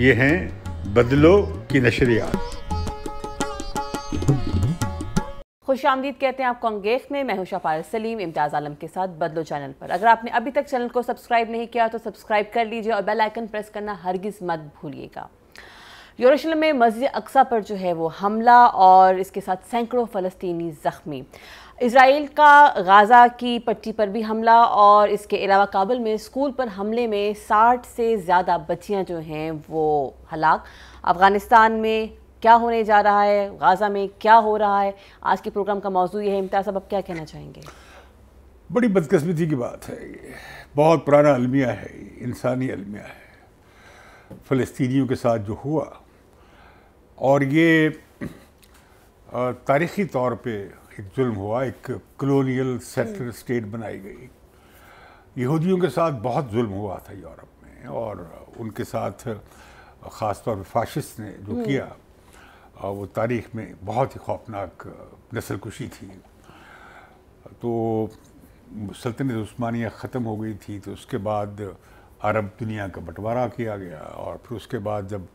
ये हैं बदलो की नशरियात खुश आमदीद कहते हैं आपको अंगेख में मैं हूशा फारिज सलीम इम्तियाज़ आलम के साथ बदलो चैनल पर अगर आपने अभी तक चैनल को सब्सक्राइब नहीं किया तो सब्सक्राइब कर लीजिए और बेल आइकन प्रेस करना हरगिज़ मत भूलिएगा यरूशलेम में मस्जिद अक्सा पर जो है वो हमला और इसके साथ सैकड़ों फ़लस्तीनी ज़ख्मी इसराइल का गाज़ा की पट्टी पर भी हमला और इसके अलावा काबुल में स्कूल पर हमले में 60 से ज़्यादा बच्चियां जो हैं वो हलाक अफ़गानिस्तान में क्या होने जा रहा है गाज़ा में क्या हो रहा है आज के प्रोग्राम का मौजू ये है इम्तिया साहब आप क्या कहना चाहेंगे बड़ी बदकस्मती की बात है ये बहुत पुराना अलमिया है इंसानी अलमिया है फ़लस्तियों के साथ जो हुआ और ये तारीख़ी तौर पर एक जुल्म हुआ एक कलोनियल सेटल स्टेट बनाई गई यहूदियों के साथ बहुत जुल्म हुआ था यूरोप में और उनके साथ तौर पर फाशिस्ट ने जो हम्म। किया वो तारीख में बहुत ही खौफनाक नसलकुशी कुशी थी तो सल्तनत उस्मानिया ख़त्म हो गई थी तो उसके बाद अरब दुनिया का बंटवारा किया गया और फिर उसके बाद जब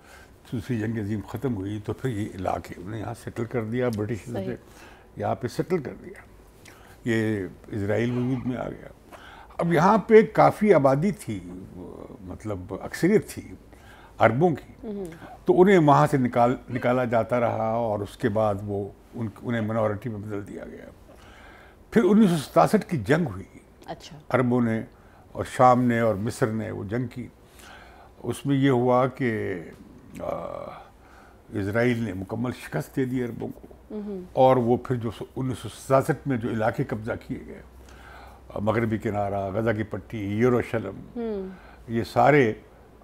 दूसरी जंग अजीम ख़त्म हुई तो फिर ये इलाके उन्हें यहाँ सेटल कर दिया ब्रिटिश से यहाँ पे सेटल कर दिया ये इसराइल वजूद में आ गया अब यहाँ पे काफ़ी आबादी थी मतलब अक्सरियत थी अरबों की तो उन्हें वहाँ से निकाल निकाला जाता रहा और उसके बाद वो उन उन्हें मनोरिटी में बदल दिया गया फिर उन्नीस की जंग हुई अच्छा अरबों ने और शाम ने और मिस्र ने वो जंग की उसमें ये हुआ कि इसराइल ने मुकम्मल शिकस्त दे दी अरबों को और वो फिर जो उन्नीस में जो इलाके कब्जा किए गए मगरबी किनारा गजा की पट्टी यूरोशलम ये सारे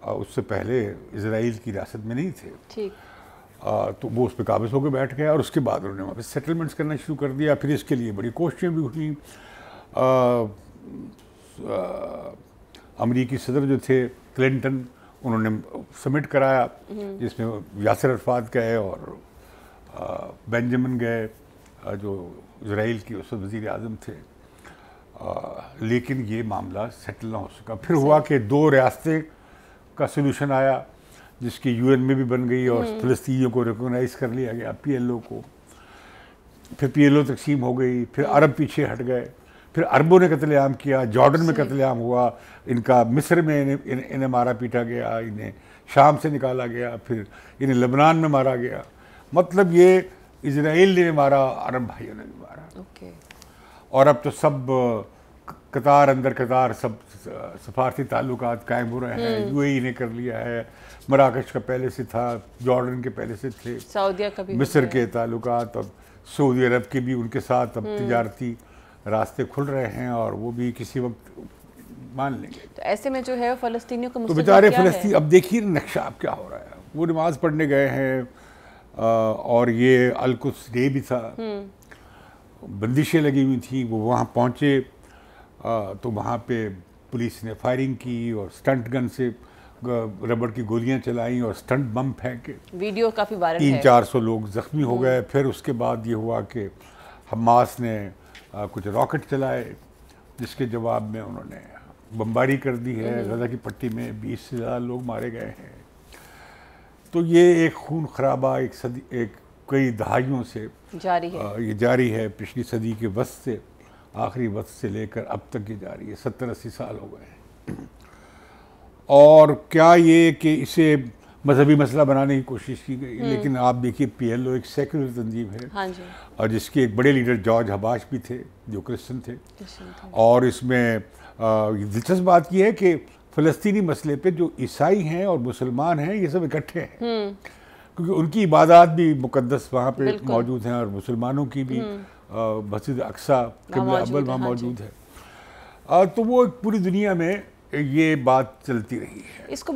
उससे पहले इसराइल की रियासत में नहीं थे ठीक आ, तो वो उस पर काबिज होकर बैठ गए और उसके बाद उन्होंने वहाँ पर सेटलमेंट्स करना शुरू कर दिया फिर इसके लिए बड़ी कोशिशें भी हुई अमरीकी सदर जो थे क्लिंटन उन्होंने समिट कराया जिसमें यासर अरफात गए और बेंजामिन गए जो इसराइल के उस वज़ी अजम थे आ, लेकिन ये मामला सेटल ना हो सका फिर हुआ कि दो रियासतें का सलूशन आया जिसकी यूएन में भी बन गई और हम्म। फ़लस्तियों को रिकोगनाइज़ कर लिया गया पीएलओ को फिर पीएलओ तकसीम हो गई फिर हम्म। अरब पीछे हट गए फिर अरबों ने कतलेआम किया जॉर्डन में कतलेआम हुआ इनका मिस्र में इन्हें इन्हें मारा पीटा गया इन्हें शाम से निकाला गया फिर इन्हें लबनान में मारा गया मतलब ये इसराइल ने भी मारा अरब भाइयों ने भी मारा okay. और अब तो सब कतार अंदर कतार सब सफारती ताल्लुक कायम हो रहे हैं हम्म। यूएई ने कर लिया है मराकश का पहले से था जॉर्डन के पहले से थे सऊदिया मिस्र के ताल्लुक अब सऊदी अरब के भी उनके साथ अब हम्म। तजारती रास्ते खुल रहे हैं और वो भी किसी वक्त मान लेंगे तो ऐसे में जो है फलस्तियों को तो बेचारे फलस्ती अब देखिए नक्शा अब क्या हो रहा है वो नमाज़ पढ़ने गए हैं और ये अलकुस डे भी था हम्म। बंदिशें लगी हुई थी वो वहाँ पहुँचे तो वहाँ पे पुलिस ने फायरिंग की और स्टंट गन से रबड़ की गोलियाँ चलाई और स्टंट बम फेंके वीडियो काफ़ी वायरल तीन चार सौ लोग जख्मी हो हम्म। गए फिर उसके बाद ये हुआ कि हमास ने कुछ रॉकेट चलाए जिसके जवाब में उन्होंने बमबारी कर दी है गजा हम्म। की पट्टी में बीस से ज़्यादा लोग मारे गए हैं तो ये एक खून खराबा एक सदी एक कई दहाइयों से जारी है आ, ये जारी है पिछली सदी के वस्त से आखिरी वस्त से लेकर अब तक ये जारी है सत्तर अस्सी साल हो गए हैं और क्या ये कि इसे मजहबी मसला बनाने की कोशिश की गई हम्म। लेकिन आप देखिए पी एल ओ एक सेकुलर तंजीम है हाँ जी। और जिसके एक बड़े लीडर जॉर्ज हबाश भी थे जो क्रिश्चन थे, थे और इसमें दिलचस्प बात यह है कि फ़लस्तीनी मसले पे जो ईसाई हैं और मुसलमान हैं ये सब इकट्ठे हैं हम्म। क्योंकि उनकी इबादत भी मुकदस वहाँ पे मौजूद हैं और मुसलमानों की भी हम्म। मस्जिद अक्सा कबल अबल वहाँ हाँ मौजूद है तो वो पूरी दुनिया में ये बात चलती रही है इसको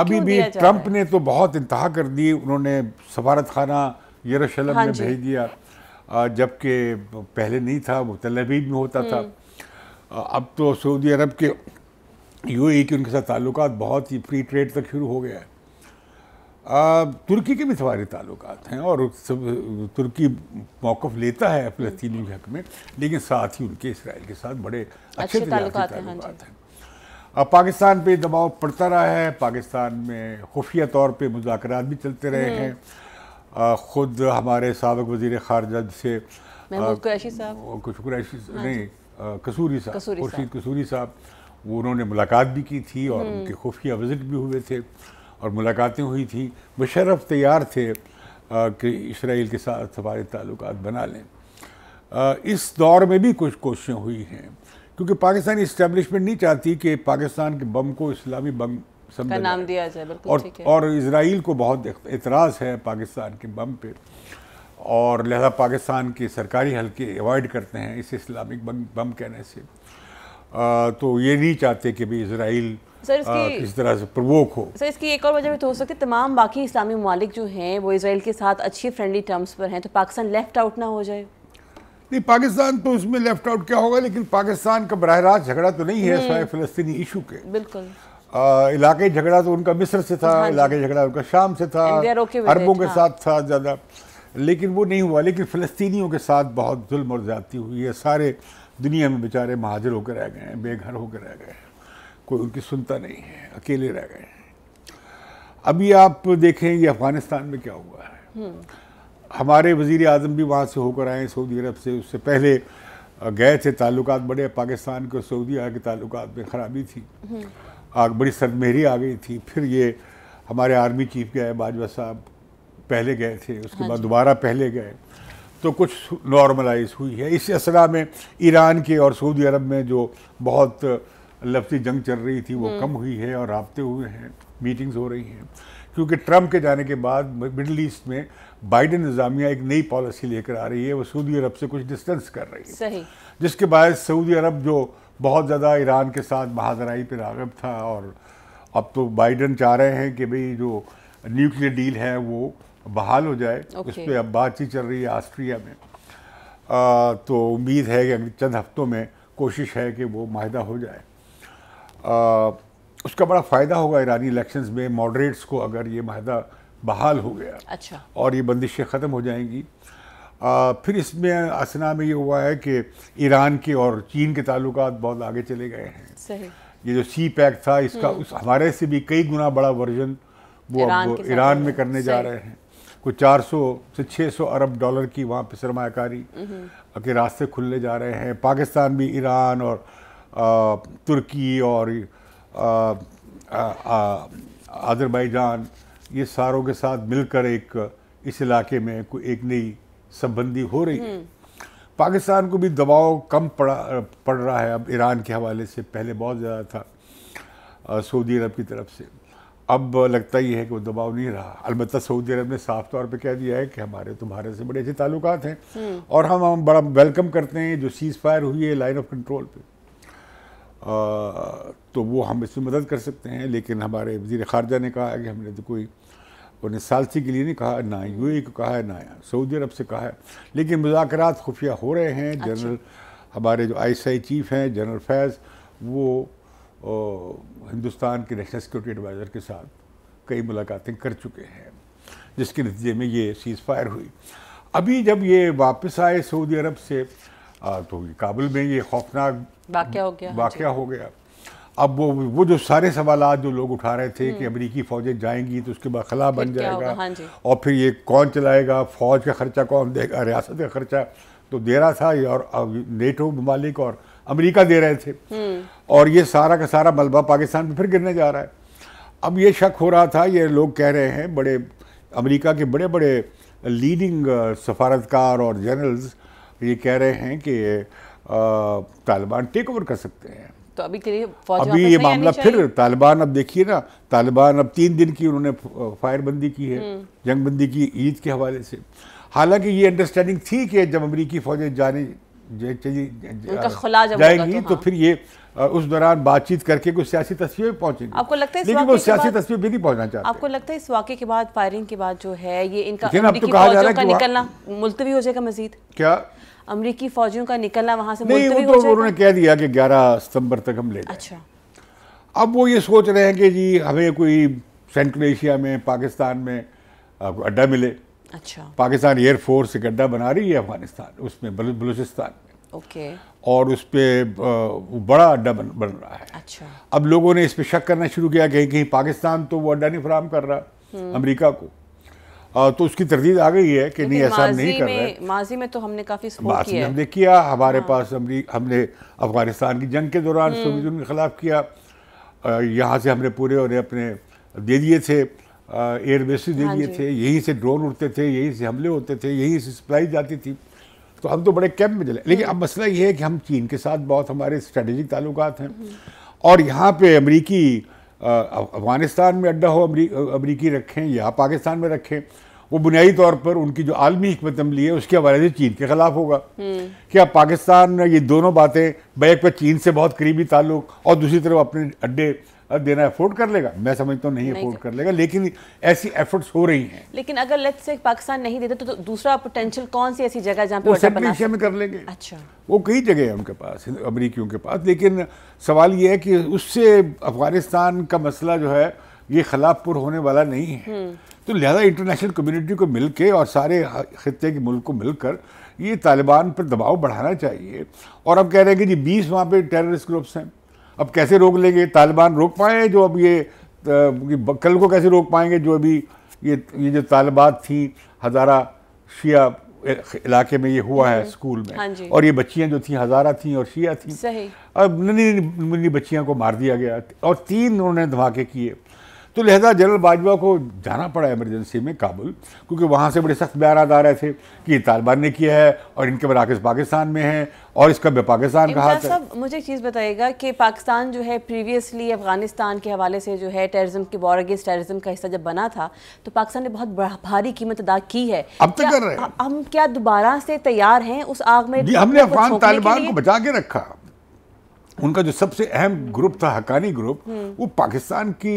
अभी भी ट्रंप ने तो बहुत इंतहा कर दी उन्होंने सफारत खाना यरूशलेम हाँ में भेज दिया जबकि पहले नहीं था वो तलबीब में होता था हम्म। अब तो सऊदी अरब के यूएई के उनके साथ ताल्लुक बहुत ही फ्री ट्रेड तक शुरू हो गया है तुर्की के भी सवारे ताल्लुक हैं और सब तुर्की मौक़ लेता है फ़लस्तीनी के हक में लेकिन साथ ही उनके इसराइल के साथ बड़े अच्छे ताल्लुकात हैं, हाँ हैं।, पाकिस्तान पे दबाव पड़ता रहा है पाकिस्तान में खुफिया तौर पे मुजाकर भी चलते रहे हम्म। हैं ख़ुद हमारे सबक वजीर खारजा से कुछ कुरैशी हाँ नहीं कसूरी साहब खुर्शीद कसूरी साहब वो उन्होंने मुलाकात भी की थी और हम्म। उनके खुफिया विजिट भी हुए थे और मुलाकातें हुई थी मुशरफ तैयार थे कि इसराइल के साथ हमारे ताल्लुक बना लें इस दौर में भी कुछ कोशिशें हुई हैं क्योंकि पाकिस्तानी इस्टेबलिशमेंट नहीं चाहती कि पाकिस्तान के बम को इस्लामी बम समझा नाम दिया जाए और और इसराइल को बहुत एतराज़ है पाकिस्तान के बम पे और लिहाजा पाकिस्तान के सरकारी हल्के अवॉइड करते हैं इसे इस्लामिक बम कहने से तो ये नहीं चाहते कि भी इसराइल किस तरह से प्रवोक हो सर इसकी एक और वजह भी तो हो सकती है तमाम बाकी इस्लामी ममालिक जो हैं वो इसराइल के साथ अच्छी फ्रेंडली टर्म्स पर हैं तो पाकिस्तान लेफ्ट आउट ना हो जाए नहीं पाकिस्तान तो उसमें लेफ्ट आउट क्या होगा लेकिन पाकिस्तान का बरह रास्त झगड़ा तो नहीं है हम्म। सारे फलस्तनी इशू के बिल्कुल इलाके झगड़ा तो उनका मिस्र से था हाँ इलाके झगड़ा उनका शाम से था अरबों के हाँ। साथ था ज़्यादा लेकिन वो नहीं हुआ लेकिन फ़लस्तीनियों के साथ बहुत जुल्म और ज्यादा हुई है सारे दुनिया में बेचारे महाजर होकर रह गए हैं बेघर होकर रह गए हैं कोई उनकी सुनता नहीं है अकेले रह गए हैं अभी आप देखें ये अफगानिस्तान में क्या हुआ है हम्म। हमारे वजीर आजम भी वहाँ से होकर आए सऊदी अरब से उससे पहले गए थे ताल्लुक बड़े पाकिस्तान के सऊदी अरब के ताल्लुक में ख़राबी थी हम्म। आग बड़ी सरमेहरी आ गई थी फिर ये हमारे आर्मी चीफ गए बाजवा साहब पहले गए थे उसके हाँ बाद दोबारा पहले गए तो कुछ नॉर्मलाइज हुई है इस असला में ईरान के और सऊदी अरब में जो बहुत लफ्ती जंग चल रही थी वो हम्म। कम हुई है और रबते हुए हैं मीटिंग्स हो रही हैं क्योंकि ट्रंप के जाने के बाद मिडल ईस्ट में बाइडन निज़ामिया एक नई पॉलिसी लेकर आ रही है वो सऊदी अरब से कुछ डिस्टेंस कर रही है सही। जिसके बाद सऊदी अरब जो बहुत ज़्यादा ईरान के साथ महाजराई पर रागब था और अब तो बाइडन चाह रहे हैं कि भाई जो न्यूक्लियर डील है वो बहाल हो जाए okay. उस पर अब बातचीत चल रही है ऑस्ट्रिया में आ, तो उम्मीद है कि अगले चंद हफ्तों में कोशिश है कि वो माहदा हो जाए आ, उसका बड़ा फ़ायदा होगा ईरानी इलेक्शंस में मॉडरेट्स को अगर ये माहदा बहाल हो गया अच्छा और ये बंदिशें ख़त्म हो जाएंगी आ, फिर इसमें असना में ये हुआ है कि ईरान के और चीन के ताल्लुक बहुत आगे चले गए हैं सही ये जो सी पैक था इसका हम्म। उस हमारे से भी कई गुना बड़ा वर्जन वो अब ईरान में करने जा रहे हैं चार 400 से 600 अरब डॉलर की वहाँ पर सरमाकारी के रास्ते खुलने जा रहे हैं पाकिस्तान भी ईरान और आ, तुर्की और आज़रबाईजान ये सारों के साथ मिलकर एक इस इलाके में कोई एक नई संबंधी हो रही है पाकिस्तान को भी दबाव कम पड़ा पड़ रहा है अब ईरान के हवाले से पहले बहुत ज़्यादा था सऊदी अरब की तरफ से अब लगता ही है कि वो दबाव नहीं रहा अलबत् सऊदी अरब ने साफ तौर पे कह दिया है कि हमारे तुम्हारे से बड़े अच्छे ताल्लुक हैं हम्म। और हम हम बड़ा वेलकम करते हैं जो सीज़ फायर हुई है लाइन ऑफ कंट्रोल पे आ, तो वो हम इसमें मदद कर सकते हैं लेकिन हमारे वजीर खारजा ने कहा है कि हमने तो कोई उन्हें सालसी के लिए नहीं कहा ना यू को कहा है ना सऊदी अरब से कहा है लेकिन मुजाकर खुफिया हो रहे हैं अच्छा। जनरल हमारे जो आई चीफ हैं जनरल फैज़ वो हिंदुस्तान के नेशनल सिक्योरिटी एडवाइज़र के साथ कई मुलाकातें कर चुके हैं जिसके नतीजे में ये सीज़ फायर हुई अभी जब ये वापस आए सऊदी अरब से आ, तो काबुल में ये खौफनाक वाक़ हो गया हाँ हो गया अब वो वो जो सारे सवाल जो लोग उठा रहे थे कि हम्म। अमरीकी फ़ौजें जाएंगी तो उसके बाद खला बन जाएगा हाँ और फिर ये कौन चलाएगा फ़ौज का ख़र्चा कौन देगा रियासत का ख़र्चा तो दे रहा था और नेटो ममालिक और अमेरिका दे रहे थे हम्म। और ये सारा का सारा मलबा पाकिस्तान में फिर गिरने जा रहा है अब ये शक हो रहा था ये लोग कह रहे हैं बड़े अमेरिका के बड़े बड़े लीडिंग सफारतकार और जनरल्स ये कह रहे हैं कि uh, तालिबान टेक ओवर कर सकते हैं तो अभी के लिए फौज अभी ये मामला फिर तालिबान अब देखिए ना तालिबान अब तीन दिन की उन्होंने फायरबंदी uh, की है हम्म। जंगबंदी की ईद के हवाले से हालांकि ये अंडरस्टैंडिंग थी कि जब अमरीकी फौजें जाने जाएगी तो, तो हाँ। फिर ये उस दौरान बातचीत करके कुछ सियासी तस्वीर पहुंचेगी आपको लगता है लेकिन वो सियासी तस्वीर भी नहीं पहुंचना चाहते आपको लगता है इस वाक्य के बाद फायरिंग के बाद जो है ये इनका तो अमेरिकी फौजियों का निकलना मुलतवी हो जाएगा मजीद क्या अमरीकी फौजियों का निकलना वहां से नहीं वो तो उन्होंने कह दिया कि 11 सितंबर तक हम ले अच्छा अब वो ये सोच रहे हैं कि जी हमें कोई सेंट्रल एशिया में पाकिस्तान में अड्डा मिले अच्छा पाकिस्तान एयरफोर्स अड्डा बना रही है अफगानिस्तान उसमें बलूचिस्तान में ओके और उस पर बड़ा अड्डा बन, बन रहा है अच्छा अब लोगों ने इस पर शक करना शुरू किया कहीं कहीं पाकिस्तान तो वो अड्डा नहीं फराम कर रहा हम्म। अमरीका को आ, तो उसकी तरदीद आ गई है कि नहीं ऐसा हम नहीं कर रहे माजी में तो हमने काफ़ी माजी में हमने किया हमारे हाँ। पास हमने अफगानिस्तान की जंग के दौरान हम्म। सोवियत के खिलाफ किया यहाँ से हमने पूरे और अपने दे दिए थे एयर बेसिस दे दिए थे यहीं से ड्रोन उड़ते थे यहीं से हमले होते थे यहीं से सप्लाई जाती थी तो हम तो बड़े कैंप में चले लेकिन हम्म। अब मसला ये है कि हम चीन के साथ बहुत हमारे स्ट्रेटेजिक ताल्लुक हैं हम्म। और यहाँ पे अमरीकी अफगानिस्तान में अड्डा हो अमरीकी रखें या पाकिस्तान में रखें वो बुनियादी तौर पर उनकी जो आलमी हमत अमली है उसके हवाले से चीन के खिलाफ होगा हम्म। क्या पाकिस्तान ये दोनों बातें बैक पर चीन से बहुत करीबी ताल्लुक और दूसरी तरफ अपने अड्डे देना अफोर्ड कर लेगा मैं समझता हूँ नहीं, एफोर्ड अफोर्ड कर लेगा लेकिन ऐसी एफर्ट्स हो रही हैं लेकिन अगर लेट्स से पाकिस्तान नहीं देता तो, तो दूसरा पोटेंशियल कौन सी ऐसी जगह जहाँ वो सेंट्रल एशिया में कर लेंगे अच्छा वो कई जगह है उनके पास अमरीकियों के पास लेकिन सवाल ये है कि उससे अफगानिस्तान का मसला जो है ये खिलाफपुर होने वाला नहीं है हम्म। तो लिहाजा इंटरनेशनल कम्युनिटी को मिल के और सारे खत्े के मुल्क को मिलकर ये तालिबान पर दबाव बढ़ाना चाहिए और अब कह रहे हैं कि जी बीस वहाँ पर टेररिस्ट ग्रुप्स हैं अब कैसे रोक लेंगे तालिबान रोक पाए जो अब ये कल को कैसे रोक पाएंगे जो अभी ये ये जो तालिबात थी हज़ारा शिया इलाके में ये हुआ है हम्म। स्कूल में हाँ और ये बच्चियां जो थी हज़ारा थी और शिया थी सही अब नन्नी नन्ही बच्चियां को मार दिया गया और तीन उन्होंने धमाके किए तो लिहाजा जनरल बाजवा को जाना पड़ा इमरजेंसी में काबुल क्योंकि वहाँ से बड़े सख्त बयान आ रहे थे कि ये तालिबान ने किया है और इनके बराकस पाकिस्तान में है और इसका भी पाकिस्तान कहा सब मुझे एक चीज़ बताइएगा कि पाकिस्तान जो है प्रीवियसली अफगानिस्तान के हवाले से जो है टेररिज्म के वॉर अगेंस्ट टेररिज्म का हिस्सा जब बना था तो पाकिस्तान ने बहुत भारी कीमत अदा की है अब तक कर रहे हैं हम क्या दोबारा से तैयार हैं उस आग में हमने अफगान तालिबान को बचा के रखा उनका जो सबसे अहम ग्रुप था हकानी ग्रुप वो पाकिस्तान की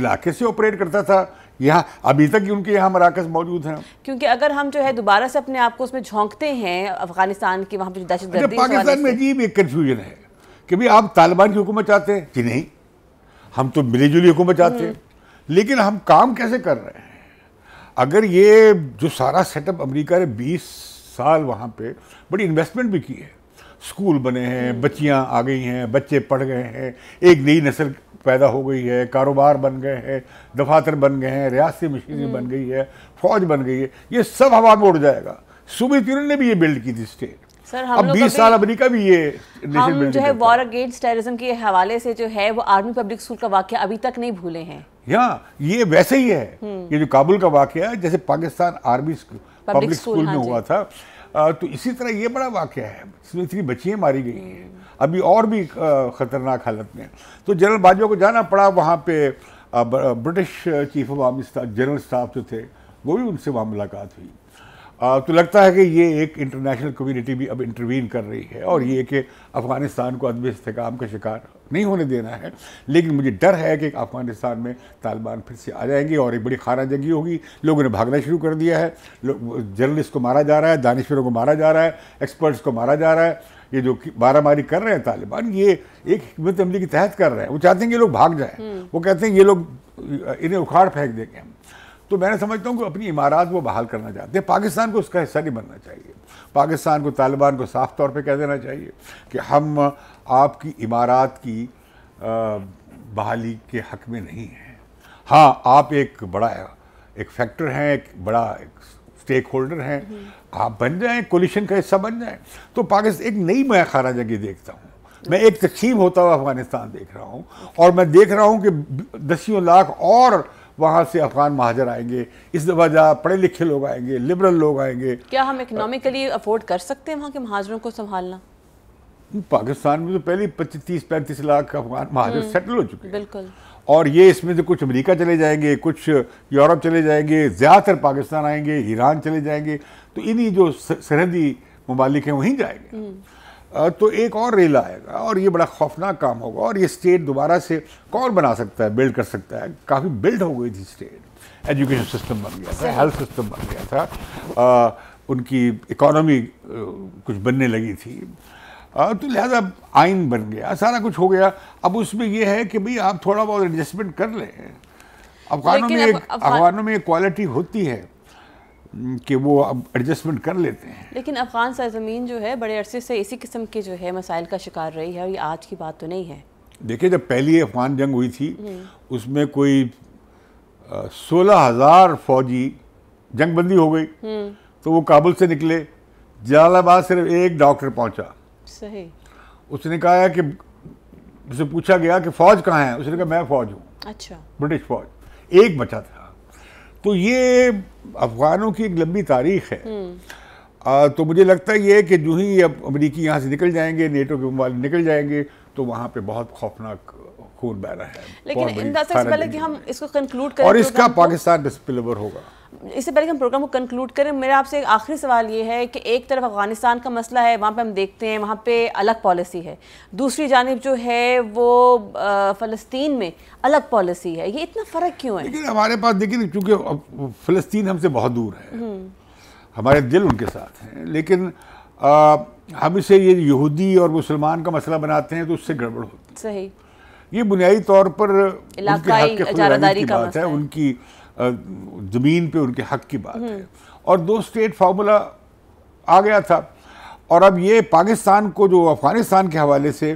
इलाके से ऑपरेट करता था यहाँ अभी तक उनके यहाँ मराकज मौजूद हैं क्योंकि अगर हम जो है दोबारा से अपने आप को उसमें झोंकते हैं अफगानिस्तान की वहाँ पर दहशत अच्छा, पाकिस्तान में अजीब एक कन्फ्यूजन है कि भाई आप तालिबान की हुकूमत चाहते हैं कि नहीं हम तो मिली जुली हुकूमत चाहते हैं हम्म। लेकिन हम काम कैसे कर रहे हैं अगर ये जो सारा सेटअप अमरीका ने बीस साल वहाँ पर बड़ी इन्वेस्टमेंट भी की है स्कूल बने हैं बच्चियां आ गई हैं बच्चे पढ़ गए हैं एक नई नस्ल पैदा हो गई है कारोबार बन गए हैं दफातर बन गए हैं रियासी मशीनरी बन गई है फौज बन गई है ये सब हवा में उड़ जाएगा सुबी तिरन ने भी ये बिल्ड की थी स्टेट सर हम अब 20 साल अमेरिका भी ये हम जो है वॉर अगेंस्ट टेररिज्म के हवाले से जो है वो आर्मी पब्लिक स्कूल का वाक्य अभी तक नहीं भूले हैं या ये वैसे ही है हम्म। ये जो काबुल का वाक्य है जैसे पाकिस्तान आर्मी पब्लिक स्कूल में हाँ हुआ था तो इसी तरह ये बड़ा वाक्य है इसमें इतनी बच्चियाँ मारी गई हैं अभी और भी ख़तरनाक हालत में तो जनरल बाजवा को जाना पड़ा वहाँ पे British chief of army general staff जो थे वो भी उनसे वहाँ मुलाकात हुई तो लगता है कि ये एक इंटरनेशनल कम्युनिटी भी अब इंटरवीन कर रही है और ये कि अफ़गानिस्तान को अदब इसकाम का शिकार नहीं होने देना है लेकिन मुझे डर है कि अफ़गानिस्तान में तालिबान फिर से आ जाएंगे और एक बड़ी खारा जंगी होगी लोगों ने भागना शुरू कर दिया है जर्नलिस्ट को मारा जा रहा है दानश्वरों को मारा जा रहा है एक्सपर्ट्स को मारा जा रहा है ये जो मारामारी कर रहे हैं तालिबान ये एक हमत अमली के तहत कर रहे हैं वो चाहते हैं कि लोग भाग जाए हम्म। वो कहते हैं ये लोग इन्हें उखाड़ फेंक देंगे हम तो मैंने समझता हूँ कि अपनी इमारत वो बहाल करना चाहते हैं पाकिस्तान को उसका हिस्सा नहीं बनना चाहिए पाकिस्तान को तालिबान को साफ तौर पे कह देना चाहिए कि हम आपकी इमारत की बहाली के हक में नहीं हैं हाँ आप एक बड़ा एक फैक्टर हैं एक बड़ा एक स्टेक होल्डर हैं हम्म। आप बन जाएं कोलिशन का हिस्सा बन जाएं तो पाकिस्तान एक नई मैं खाना जगह देखता हूँ मैं एक तकसीम होता हुआ अफगानिस्तान देख रहा हूँ और मैं देख रहा हूँ कि दसियों लाख और वहाँ से अफगान महाजर आएंगे इस वजह पढ़े लिखे लोग आएंगे लिबरल लोग आएंगे क्या हम इकनॉमिकली अफोर्ड कर सकते हैं वहाँ के महाजरों को संभालना पाकिस्तान में तो पहले पच्चीस तीस पैंतीस लाख अफगान महाजर सेटल हम्म, हो चुके हैं बिल्कुल और ये इसमें से कुछ अमेरिका चले जाएंगे कुछ यूरोप चले जाएंगे ज़्यादातर पाकिस्तान आएंगे ईरान चले जाएंगे तो इन्हीं जो सरहदी ममालिक हैं वहीं जाएंगे हम्म। तो एक और रेल आएगा और ये बड़ा खौफनाक काम होगा और ये स्टेट दोबारा से कौन बना सकता है बिल्ड कर सकता है काफ़ी बिल्ड हो गई थी स्टेट एजुकेशन सिस्टम बन गया था हेल्थ सिस्टम बन गया था आ, उनकी इकोनॉमी कुछ बनने लगी थी आ, तो लिहाजा आइन बन गया सारा कुछ हो गया अब उसमें यह है कि भाई आप थोड़ा बहुत एडजस्टमेंट कर लें अफगानों में एक अफगानों में एक क्वालिटी होती है कि वो अब एडजस्टमेंट कर लेते हैं लेकिन अफगान सरजमीन जो है बड़े अरसे से इसी किस्म के जो है मसाइल का शिकार रही है और ये आज की बात तो नहीं है देखिए जब पहली अफगान जंग हुई थी हम्म। उसमें कोई सोलह हज़ार फौजी जंगबंदी हो गई हम्म। तो वो काबुल से निकले जलालाबाद सिर्फ एक डॉक्टर पहुंचा सही उसने कहा कि उसे पूछा गया कि फौज कहाँ है उसने कहा मैं फौज हूँ अच्छा ब्रिटिश फौज एक बचा था तो ये अफगानों की एक लंबी तारीख है हम्म। आ, तो मुझे लगता है कि जो ही अब अमरीकी यहाँ से निकल जाएंगे नेटो के ममालिक निकल जाएंगे तो वहाँ पे बहुत खौफनाक खून बह रहा है लेकिन इन हम इसको कंक्लूड और तो इसका तो- पाकिस्तान पर स्पिल होगा इससे पहले कि हम प्रोग्राम को कंक्लूड करें मेरा आपसे एक आखिरी सवाल ये है कि एक तरफ अफगानिस्तान का मसला है वहाँ पे हम देखते हैं वहाँ पे अलग पॉलिसी है दूसरी जानब जो है वो फ़लस्तीन में अलग पॉलिसी है ये इतना फ़र्क क्यों है लेकिन हमारे पास देखिए चूँकि फ़लस्तीन हमसे बहुत दूर है हम्म। हमारे दिल उनके साथ हैं लेकिन आ, हम इसे ये यहूदी और मुसलमान का मसला बनाते हैं तो उससे गड़बड़ होती है सही ये बुनियादी तौर पर उनके हक के की बात है, है। उनकी ज़मीन पे उनके हक की बात है और दो स्टेट फार्मूला आ गया था और अब ये पाकिस्तान को जो अफगानिस्तान के हवाले से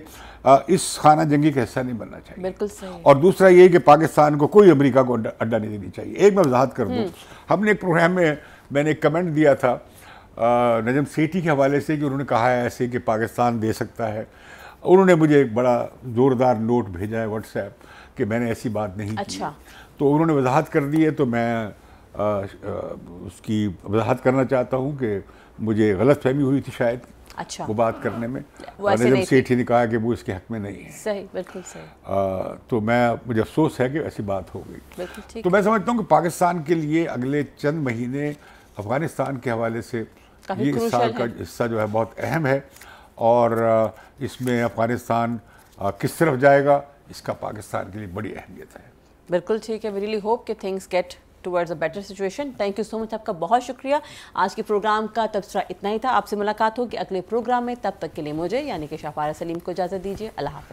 इस खाना जंगी का हिस्सा नहीं बनना चाहिए बिल्कुल सही और दूसरा ये कि पाकिस्तान को कोई अमेरिका को अड्डा नहीं देनी चाहिए एक मैं वजाहत कर दूँ हम्म। हमने एक प्रोग्राम में मैंने एक कमेंट दिया था नजम सेठी के हवाले से कि उन्होंने कहा है ऐसे कि पाकिस्तान दे सकता है उन्होंने मुझे एक बड़ा ज़ोरदार नोट भेजा है व्हाट्सएप कि मैंने ऐसी बात नहीं अच्छा। की तो उन्होंने वजाहत कर दी है तो मैं आ, आ, उसकी वजाहत करना चाहता हूँ कि मुझे गलत फहमी हुई थी शायद अच्छा वो बात करने में नजम सेठी ने कहा कि वो इसके हक में नहीं है सही बिल्कुल सही आ, तो मैं मुझे अफसोस है कि ऐसी बात हो गई तो मैं समझता हूँ कि पाकिस्तान के लिए अगले चंद महीने अफगानिस्तान के हवाले से ये इस साल का हिस्सा जो है बहुत अहम है और इसमें अफगानिस्तान किस तरफ जाएगा इसका पाकिस्तान के लिए बड़ी अहमियत है बिल्कुल ठीक है वी रियली होप कि things get towards a better situation thank you so much आपका बहुत शुक्रिया आज के प्रोग्राम का तबसरा इतना ही था आपसे मुलाकात होगी अगले प्रोग्राम में तब तक के लिए मुझे यानी कि शाहपारा सलीम को इजाज़त दीजिए अल्लाह हाफ़